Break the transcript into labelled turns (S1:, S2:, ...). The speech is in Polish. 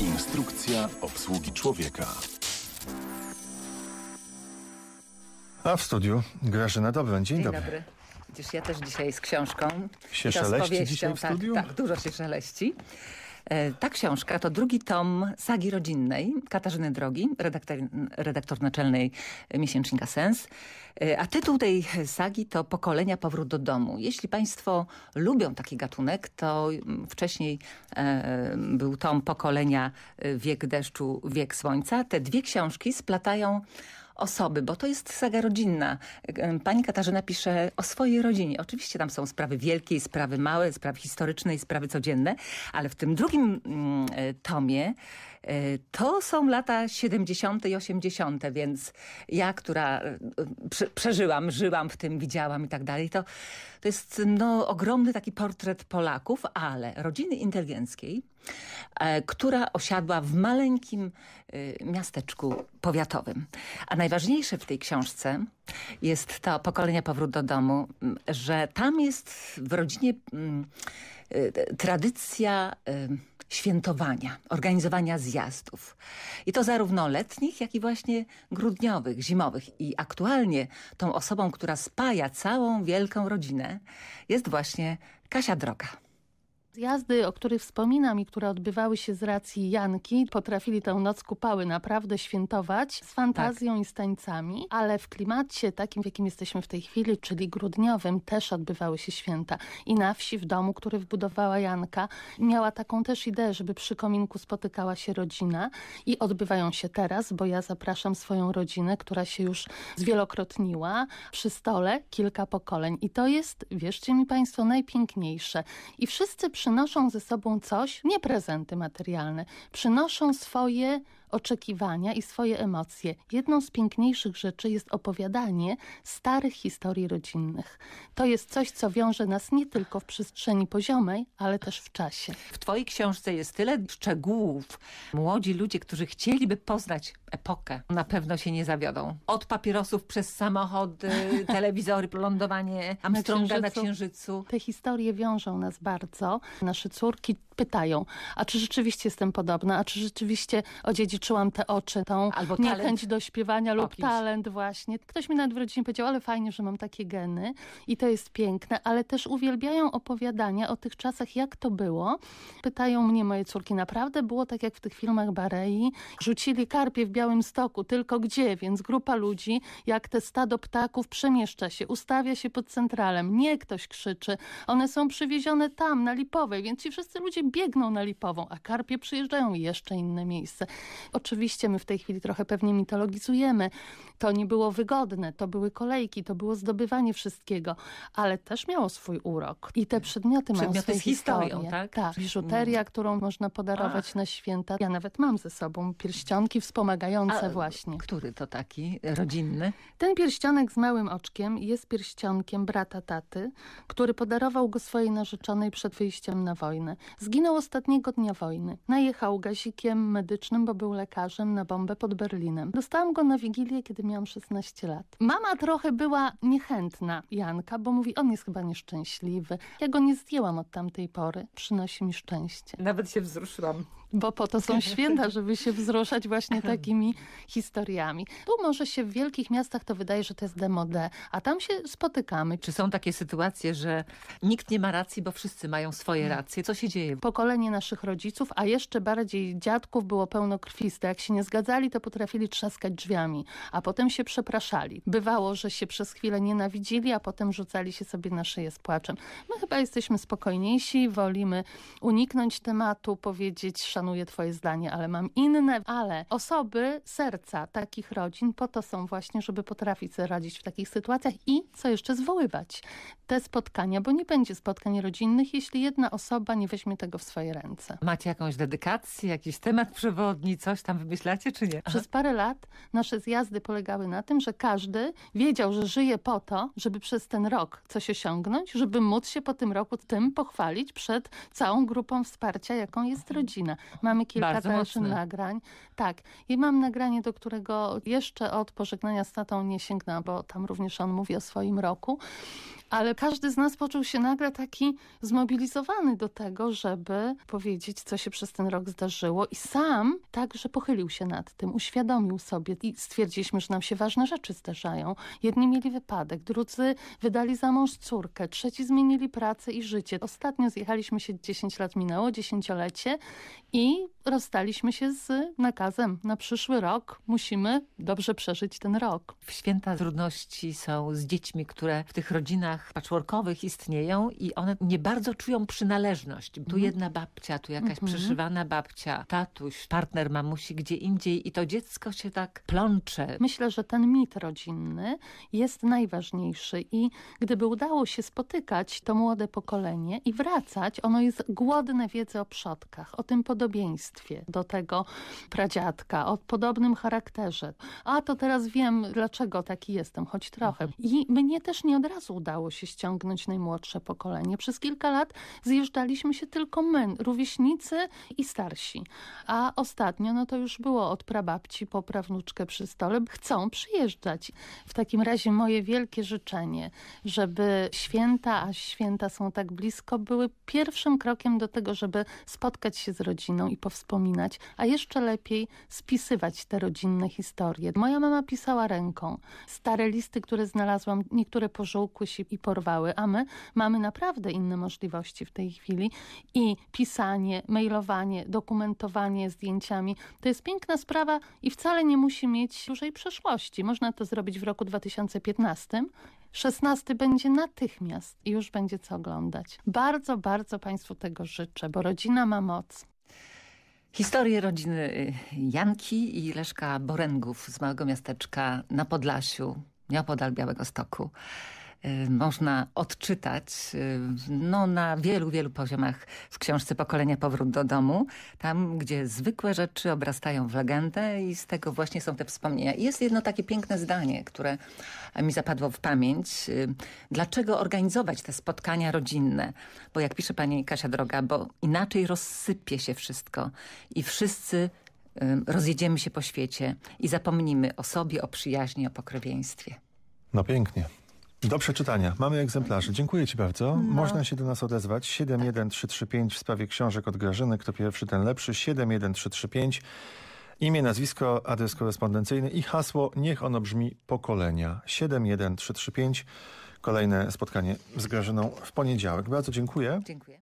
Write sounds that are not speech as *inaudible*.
S1: Instrukcja obsługi człowieka. A w studiu Grażyna Dobryn. Dzień, Dzień dobry. dobry.
S2: Widzisz, ja też dzisiaj z książką. Się szeleści dzisiaj w tak, studiu? Tak, tak, dużo się szeleści. E, ta książka to drugi tom sagi rodzinnej Katarzyny Drogi, redaktor, redaktor naczelnej miesięcznika Sens. E, a tytuł tej sagi to Pokolenia powrót do domu. Jeśli Państwo lubią taki gatunek, to wcześniej e, był tom Pokolenia wiek deszczu, wiek słońca. Te dwie książki splatają osoby, bo to jest saga rodzinna. Pani Katarzyna pisze o swojej rodzinie. Oczywiście tam są sprawy wielkie, sprawy małe, sprawy historyczne i sprawy codzienne, ale w tym drugim mm, e, tomie e, to są lata 70. i 80., więc ja, która e, przeżyłam, żyłam w tym, widziałam i tak dalej, to, to jest no, ogromny taki portret Polaków, ale rodziny inteligenckiej, E, która osiadła w maleńkim e, miasteczku powiatowym. A najważniejsze w tej książce jest to pokolenie powrót do domu, że tam jest w rodzinie e, tradycja świętowania, organizowania zjazdów. I to zarówno letnich, jak i właśnie grudniowych, zimowych. I aktualnie tą osobą, która spaja całą wielką rodzinę jest właśnie Kasia Droga.
S1: Jazdy, o których wspominam i które odbywały się z racji Janki, potrafili tę noc kupały naprawdę świętować z fantazją tak. i z tańcami, ale w klimacie takim, w jakim jesteśmy w tej chwili, czyli grudniowym, też odbywały się święta. I na wsi, w domu, który wbudowała Janka, miała taką też ideę, żeby przy kominku spotykała się rodzina i odbywają się teraz, bo ja zapraszam swoją rodzinę, która się już zwielokrotniła przy stole kilka pokoleń. I to jest, wierzcie mi Państwo, najpiękniejsze. I wszyscy przynoszą ze sobą coś, nie prezenty materialne, przynoszą swoje oczekiwania i swoje emocje. Jedną z piękniejszych rzeczy jest opowiadanie starych historii rodzinnych. To jest coś, co wiąże nas nie tylko w przestrzeni poziomej, ale też w czasie.
S2: W twojej książce jest tyle szczegółów. Młodzi ludzie, którzy chcieliby poznać epokę, na pewno się nie zawiodą. Od papierosów przez samochody, *laughs* telewizory, lądowanie Armstronga na księżycu. na księżycu.
S1: Te historie wiążą nas bardzo. Nasze córki pytają, a czy rzeczywiście jestem podobna, a czy rzeczywiście odziedziczyłam dziedziczyłam te oczy, tą Albo niechęć do śpiewania lub talent właśnie. Ktoś mi nawet w rodzinie powiedział, ale fajnie, że mam takie geny i to jest piękne, ale też uwielbiają opowiadania o tych czasach, jak to było. Pytają mnie moje córki, naprawdę było tak jak w tych filmach Barei? Rzucili karpie w Białym Stoku, tylko gdzie? Więc grupa ludzi, jak te stado ptaków, przemieszcza się, ustawia się pod centralem. Nie ktoś krzyczy. One są przywiezione tam, na Lipowej, więc ci wszyscy ludzie biegną na Lipową, a karpie przyjeżdżają jeszcze inne miejsce. Oczywiście my w tej chwili trochę pewnie mitologizujemy. To nie było wygodne, to były kolejki, to było zdobywanie wszystkiego, ale też miało swój urok. I te przedmioty, przedmioty mają swoją historię. historią tak? tak, biżuteria, mm. którą można podarować Ach. na święta. Ja nawet mam ze sobą pierścionki wspomagające A, właśnie. Który to taki? Rodzinny? Ten pierścionek z małym oczkiem jest pierścionkiem brata taty, który podarował go swojej narzeczonej przed wyjściem na wojnę. Zginął ostatniego dnia wojny. Najechał gazikiem medycznym, bo był lekarzem na bombę pod Berlinem. Dostałam go na Wigilię, kiedy miałam 16 lat. Mama trochę była niechętna Janka, bo mówi, on jest chyba nieszczęśliwy. Ja go nie zdjęłam od tamtej pory. Przynosi mi szczęście. Nawet się wzruszyłam. Bo po to są *laughs* święta, żeby się wzruszać właśnie takimi historiami. Tu może się w wielkich miastach to wydaje, że to jest demode, a tam się spotykamy. Czy są takie sytuacje, że nikt nie ma racji, bo wszyscy mają swoje mhm. racje? Co się dzieje? Pokolenie naszych rodziców, a jeszcze bardziej dziadków było pełnokrwiste. Jak się nie zgadzali, to potrafili trzaskać drzwiami, a potem się przepraszali. Bywało, że się przez chwilę nienawidzili, a potem rzucali się sobie na szyję z płaczem. My chyba jesteśmy spokojniejsi, wolimy uniknąć tematu, powiedzieć szanuję twoje zdanie, ale mam inne, ale osoby serca takich rodzin po to są właśnie, żeby potrafić radzić w takich sytuacjach i co jeszcze zwoływać te spotkania, bo nie będzie spotkań rodzinnych, jeśli jedna osoba nie weźmie tego w swoje ręce.
S2: Macie jakąś dedykację, jakiś temat przewodni, coś tam wymyślacie, czy nie? Przez
S1: parę lat nasze zjazdy polegały na tym, że każdy wiedział, że żyje po to, żeby przez ten rok coś osiągnąć, żeby móc się po tym roku tym pochwalić przed całą grupą wsparcia, jaką jest rodzina. Mamy kilka Bardzo też mocny. nagrań. Tak. I mam nagranie, do którego jeszcze od pożegnania z tatą nie sięgnę, bo tam również on mówi o swoim roku. Ale każdy z nas poczuł się nagle taki zmobilizowany do tego, żeby powiedzieć, co się przez ten rok zdarzyło. I sam także pochylił się nad tym, uświadomił sobie i stwierdziliśmy, że nam się ważne rzeczy zdarzają. Jedni mieli wypadek, drudzy wydali za mąż córkę, trzeci zmienili pracę i życie. Ostatnio zjechaliśmy się 10 lat minęło, dziesięciolecie i he rozstaliśmy się z nakazem na przyszły rok. Musimy dobrze przeżyć ten rok. W święta trudności
S2: są z dziećmi, które w tych rodzinach patchworkowych istnieją i one nie bardzo czują przynależność. Tu mhm. jedna babcia, tu jakaś mhm. przeszywana babcia, tatuś, partner mamusi
S1: gdzie indziej i to dziecko się tak plącze. Myślę, że ten mit rodzinny jest najważniejszy i gdyby udało się spotykać to młode pokolenie i wracać, ono jest głodne wiedzy o przodkach, o tym podobieństwie do tego pradziadka, o podobnym charakterze. A to teraz wiem, dlaczego taki jestem, choć trochę. Mhm. I mnie też nie od razu udało się ściągnąć najmłodsze pokolenie. Przez kilka lat zjeżdżaliśmy się tylko my, rówieśnicy i starsi. A ostatnio, no to już było od prababci po prawnuczkę przy stole, chcą przyjeżdżać. W takim razie moje wielkie życzenie, żeby święta, a święta są tak blisko, były pierwszym krokiem do tego, żeby spotkać się z rodziną i powstać wspominać, a jeszcze lepiej spisywać te rodzinne historie. Moja mama pisała ręką. Stare listy, które znalazłam, niektóre pożółkły się i porwały, a my mamy naprawdę inne możliwości w tej chwili i pisanie, mailowanie, dokumentowanie zdjęciami. To jest piękna sprawa i wcale nie musi mieć dużej przeszłości. Można to zrobić w roku 2015 16 będzie natychmiast i już będzie co oglądać. Bardzo, bardzo Państwu tego życzę, bo rodzina ma moc. Historię rodziny y,
S2: Janki i Leszka Borengów z małego miasteczka na Podlasiu, nieopodal Białego Stoku. Y, można odczytać y, no, na wielu, wielu poziomach w książce Pokolenia Powrót do domu. Tam, gdzie zwykłe rzeczy obrastają w legendę i z tego właśnie są te wspomnienia. I jest jedno takie piękne zdanie, które mi zapadło w pamięć. Y, dlaczego organizować te spotkania rodzinne? Bo jak pisze pani Kasia Droga, bo inaczej rozsypie się wszystko i wszyscy rozjedziemy się po świecie i zapomnimy o sobie, o przyjaźni, o pokrewieństwie.
S1: No pięknie. Do przeczytania. Mamy egzemplarze. Dziękuję Ci bardzo. No. Można się do nas odezwać. 71335 w sprawie książek od Grażyny. Kto pierwszy, ten lepszy. 71335. Imię, nazwisko, adres korespondencyjny i hasło niech ono brzmi pokolenia. 71335. Kolejne spotkanie z Grażyną w poniedziałek. Bardzo dziękuję. Dziękuję.